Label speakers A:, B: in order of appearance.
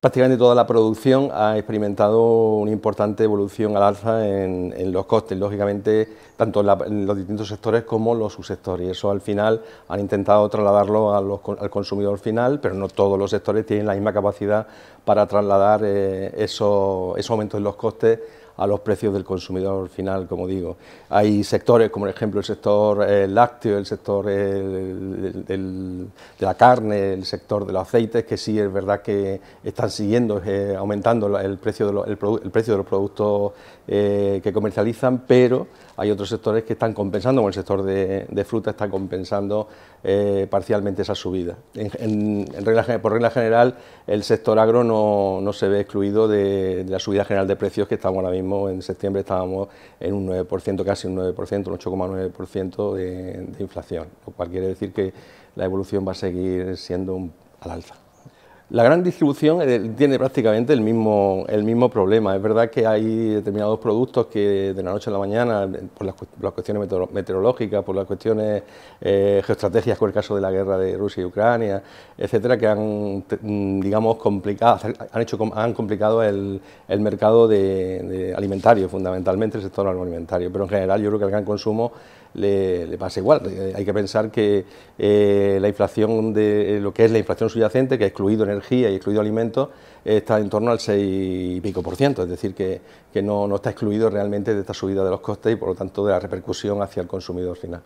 A: Prácticamente toda la producción ha experimentado una importante evolución al alza en, los costes, lógicamente, tanto en, los distintos sectores como los subsectores. Y eso al final han intentado trasladarlo al consumidor final, pero no todos los sectores tienen la misma capacidad para trasladar eh, esos, esos aumentos en los costes a los precios del consumidor final, como digo. Hay sectores, como por ejemplo el sector eh, lácteo, el sector eh, de la carne, el sector de los aceites, que sí es verdad que están siguiendo, eh, aumentando el precio de, precio de los productos que comercializan, pero hay otros sectores que están compensando, como el sector de, fruta está compensando parcialmente esa subida. por regla general, el sector agro no, se ve excluido de la subida general de precios que estamos ahora mismo en septiembre estábamos en un 9%, casi un 9%, un 8,9% de, inflación, lo cual quiere decir que la evolución va a seguir siendo al alza. La gran distribución eh, tiene prácticamente el mismo, el mismo problema. Es verdad que hay determinados productos que de la noche a la mañana, por las, cuestiones meteorológicas, por las cuestiones eh, geoestratégicas, como el caso de la guerra de Rusia y Ucrania, etcétera, que han, mm, digamos, complicado, han, hecho, han complicado el, mercado de, alimentario, fundamentalmente el sector agroalimentario. Pero en general, yo creo que al gran consumo le, pasa igual. Eh, hay que pensar que eh, la inflación, de lo que es la inflación subyacente, que ha excluido en el y excluido alimentos, está en torno al 6 y pico por ciento, es decir, que, no, no está excluido realmente de esta subida de los costes y por lo tanto de la repercusión hacia el consumidor final.